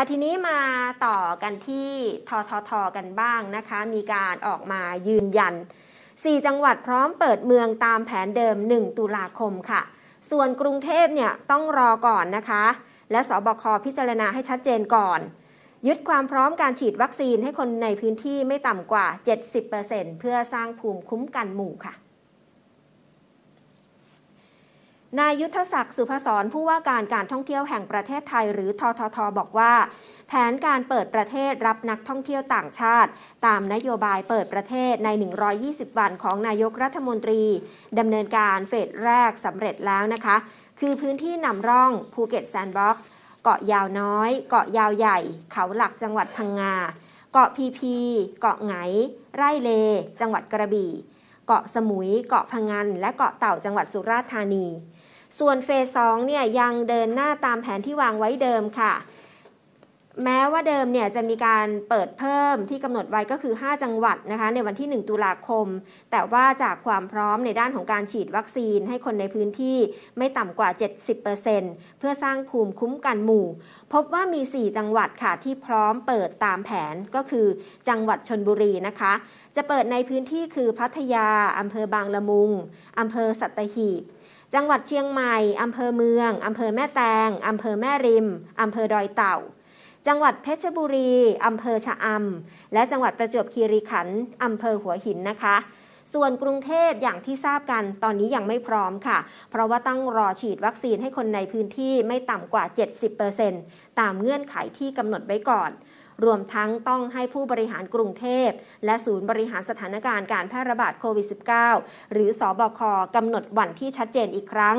อาทีนี้มาต่อกันที่ทททกันบ้างนะคะ มีการออกมายืนยัน 4 จังหวัดพร้อมเปิดเมืองตามแผนเดิม 1 ตุลาคมค่ะ ส่วนกรุงเทพเนี่ยต้องรอก่อนนะคะ และสบคพิจารณาให้ชัดเจนก่อน ยึดความพร้อมการฉีดวัคซีนให้คนในพื้นที่ไม่ต่ำกว่า 70%เพื่อสร้างภูมิคุ้มกันหมู่ค่ะนายยุทธศักดิ์สุภศรผู้ว่าการการท่องเที่ยวแห่งประเทศไทยหรือทททบอกว่า แผนการเปิดประเทศรับนักท่องเที่ยวต่างชาติ ตามนโยบายเปิดประเทศใน 120 วันของนายกรัฐมนตรีดำเนินการเฟสแรกสำเร็จแล้วนะคะ คือพื้นที่นำร่องภูเก็ตแซนด์บ็อกซ์เกาะยาวน้อย เกาะยาวใหญ่ เขาหลักจังหวัดพังงาเกาะพีพีเกาะไหงไร่เล จังหวัดกระบี่ เกาะสมุย เกาะพังงานและเกาะเต่าจังหวัดสุราษฎร์ธานีส่วนเฟสสองเนี่ยยังเดินหน้าตามแผนที่วางไว้เดิมค่ะ แม้ว่าเดิมเนี่ยจะมีการเปิดเพิ่มที่กำหนดไว้ก็คือ 5 จังหวัดนะคะในวันที่ 1 ตุลาคม แต่ว่าจากความพร้อมในด้านของการฉีดวัคซีนให้คนในพื้นที่ไม่ต่ำกว่า70%เพื่อสร้างภูมิคุ้มกันหมู่ พบว่ามี 4 จังหวัดค่ะที่พร้อมเปิดตามแผนก็คือจังหวัดชนบุรีนะคะจะเปิดในพื้นที่คือพัทยาอำเภอบางละมุงอำเภอสัตหีบจังหวัดเชียงใหม่อำเภอเมือง อำเภอแม่แตงอำเภอแม่ริม อำเภอดอยเต่า จังหวัดเพชรบุรีอำเภอชะอำ และจังหวัดประจวบคีรีขันธ์อำเภอหัวหินนะคะ ส่วนกรุงเทพอย่างที่ทราบกัน ตอนนี้ยังไม่พร้อมค่ะ เพราะว่าต้องรอฉีดวัคซีนให้คนในพื้นที่ไม่ต่ำกว่า 70%ตามเงื่อนไขที่กำหนดไว้ก่อนรวมทั้งต้องให้ผู้บริหารกรุงเทพและศูนย์บริหารสถานการณ์การแพร่ระบาดโควิด -19 หรือสอบคกำหนดวันที่ชัดเจนอีกครั้ง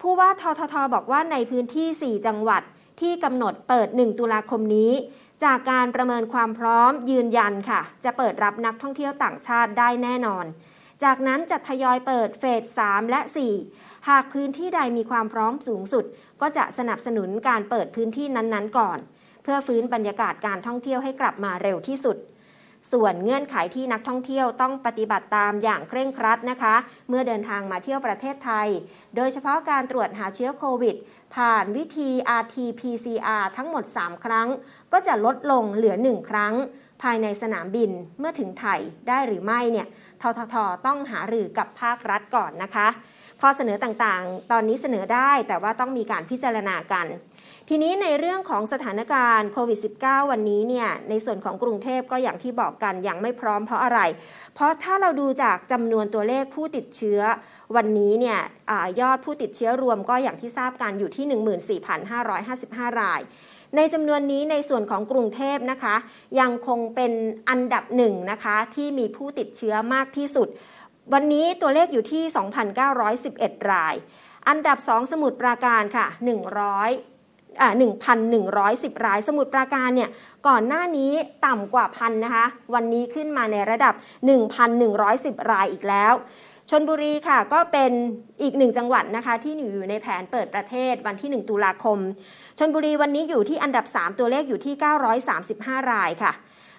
ผู้ว่าทททบอกว่าในพื้นที่ 4 จังหวัด ที่กำหนดเปิด 1 ตุลาคมนี้ จากการประเมินความพร้อมยืนยันค่ะ จะเปิดรับนักท่องเที่ยวต่างชาติได้แน่นอน จากนั้นจะทยอยเปิดเฟส3และ 4 หากพื้นที่ใดมีความพร้อมสูงสุด ก็จะสนับสนุนการเปิดพื้นที่นั้นๆก่อนเพื่อฟื้นบรรยากาศการท่องเที่ยวให้กลับมาเร็วที่สุด ส่วนเงื่อนไขที่นักท่องเที่ยวต้องปฏิบัติตามอย่างเคร่งครัดนะคะ เมื่อเดินทางมาเที่ยวประเทศไทย โดยเฉพาะการตรวจหาเชื้อโควิด ผ่านวิธี RT-PCR ทั้งหมด 3 ครั้ง ก็จะลดลงเหลือ 1 ครั้ง ภายในสนามบินเมื่อถึงไทยได้หรือไม่เนี่ยทททต้องหาหรือกับภาครัฐก่อนนะคะข้อเสนอต่างๆ ตอนนี้เสนอได้แต่ว่าต้องมีการพิจารณากัน ทีนี้ในเรื่องของสถานการณ์โควิด -19 วันนี้เนี่ย ในส่วนของกรุงเทพก็อย่างที่บอกกันยังไม่พร้อมเพราะอะไร เพราะถ้าเราดูจากจำนวนตัวเลขผู้ติดเชื้อวันนี้เนี่ยอยอดผู้ติดเชื้อรวม ก็อย่างที่ทราบกันอยู่ที่ 14,555 ราย ในจำนวนนี้ในส่วนของกรุงเทพนะคะ ยังคงเป็นอันดับหนึ่งนะคะที่มีผู้ติดเชื้อมากที่สุดวันนี้ตัวเลขอยู่ที่ 2,911 ราย อันดับ 2 สมุทรปราการค่ะ100อ่า1,110 ราย สมุดปราการเนี่ยก่อนหน้านี้ต่ำกว่าพันนะคะ วันนี้ขึ้นมาในระดับ 1,110 รายอีกแล้วชนบุรีค่ะก็เป็นอีกหนึ่งจังหวัดนะคะ ที่อยู่ในแผนเปิดประเทศวันที่ 1 ตุลาคมชนบุรีวันนี้อยู่ที่อันดับ 3 ตัวเลขอยู่ที่ 935 รายค่ะ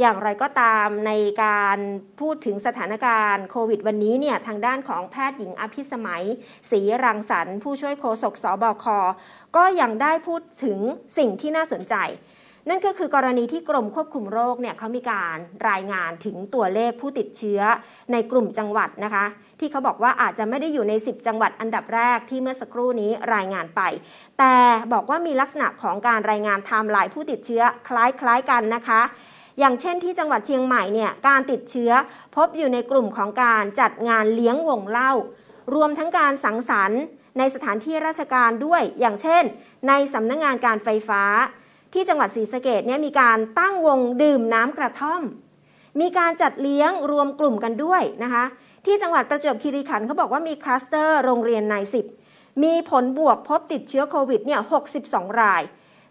อย่างไรก็ตามในการพูดถึงสถานการณ์โควิด วันนี้เนี่ยทางด้านของแพทย์หญิงอภิสมัยศรีรังสรรค์ผู้ช่วยโฆษกสบคก็ยังได้พูดถึงสิ่งที่น่าสนใจ นั่นก็คือกรณีที่กรมควบคุมโรคเนี่ยเขามีการรายงานถึงตัวเลขผู้ติดเชื้อในกลุ่มจังหวัดนะคะ ที่เขาบอกว่าอาจจะไม่ได้อยู่ใน 10 จังหวัดอันดับแรกที่เมื่อสักครู่นี้รายงานไป แต่บอกว่ามีลักษณะของการรายงานไทม์ไลน์ผู้ติดเชื้อคล้ายๆกันนะคะอย่างเช่นที่จังหวัดเชียงใหม่เนี่ยการติดเชื้อ พบอยู่ในกลุ่มของการจัดงานเลี้ยงวงเล่า รวมทั้งการสังสรรค์ ในสถานที่ราชการด้วย อย่างเช่น ในสำนักงงานการไฟฟ้า ที่จังหวัดศรีสะเกดเนี่ยมีการตั้งวงดื่มน้ำกระท่อม มีการจัดเลี้ยงรวมกลุ่มกันด้วยนะคะ ที่จังหวัดประจวบคีรีขันธ์เขาบอกว่ามีคลัสเตอร์โรงเรียนนายสิบมีผลบวกพบติดเชื้อ โควิดเนี่ย62 ราย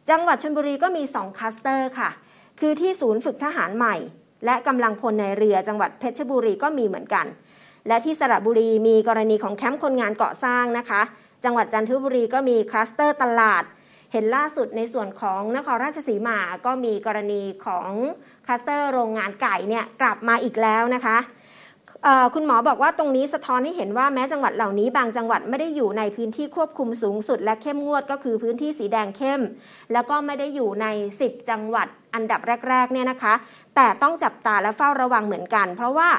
จังหวัดชลบุรีก็มี2คลัสเตอร์ค่ะคือที่ศูนย์ฝึกทหารใหม่ และกำลังพลในเรือจังหวัดเพชรบุรีก็มีเหมือนกัน และที่สระบุรีมีกรณีของแคมป์คนงานเกาะสร้างนะคะ จังหวัดจันทบุรีก็มีคลัสเตอร์ตลาด เห็นล่าสุดในส่วนของนครราชสีมาก็มีกรณีของคลัสเตอร์โรงงานไก่เนี่ยกลับมาอีกแล้วนะคะคุณหมอบอกว่าตรงนี้สะท้อนให้เห็นว่าแม้จังหวัดเหล่านี้บางจังหวัดไม่ได้อยู่ในพื้นที่ควบคุมสูงสุดและเข้มงวด ก็คือพื้นที่สีแดงเข้ม แล้วก็ไม่ได้อยู่ใน 10 จังหวัดอันดับแรกๆเนี่ยนะคะ แต่ต้องจับตาและเฝ้าระวังเหมือนกัน เพราะว่า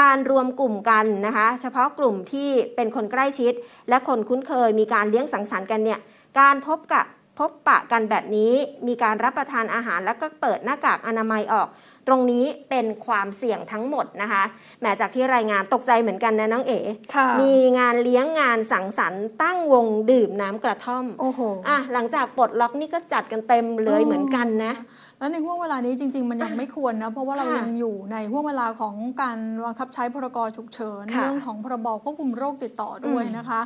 การรวมกลุ่มกันนะคะเฉพาะกลุ่มที่เป็นคนใกล้ชิด และคนคุ้นเคยมีการเลี้ยงสังสรรค์กันเนี่ยการพบกับพบปะกันแบบนี้มีการรับประทานอาหาร แล้วก็เปิดหน้ากากอนามัยออก ตรงนี้เป็นความเสี่ยงทั้งหมดนะคะ แม้จากที่รายงานตกใจเหมือนกันนะน้องเอ๋มีงานเลี้ยงงานสังสรรค์ตั้งวงดื่มน้ำกระท่อม โอ้โหอ่ะหลังจากปลดล็อกนี่ก็จัดกันเต็มเลยเหมือนกันนะ แล้วในห่วงเวลานี้จริงๆ มันยังไม่ควรนะเพราะว่าเรายังอยู่ในห่วงเวลาของการบังคับใช้พรกฉุกเฉินเรื่องของพรบควบคุมโรคติดต่อด้วยนะคะ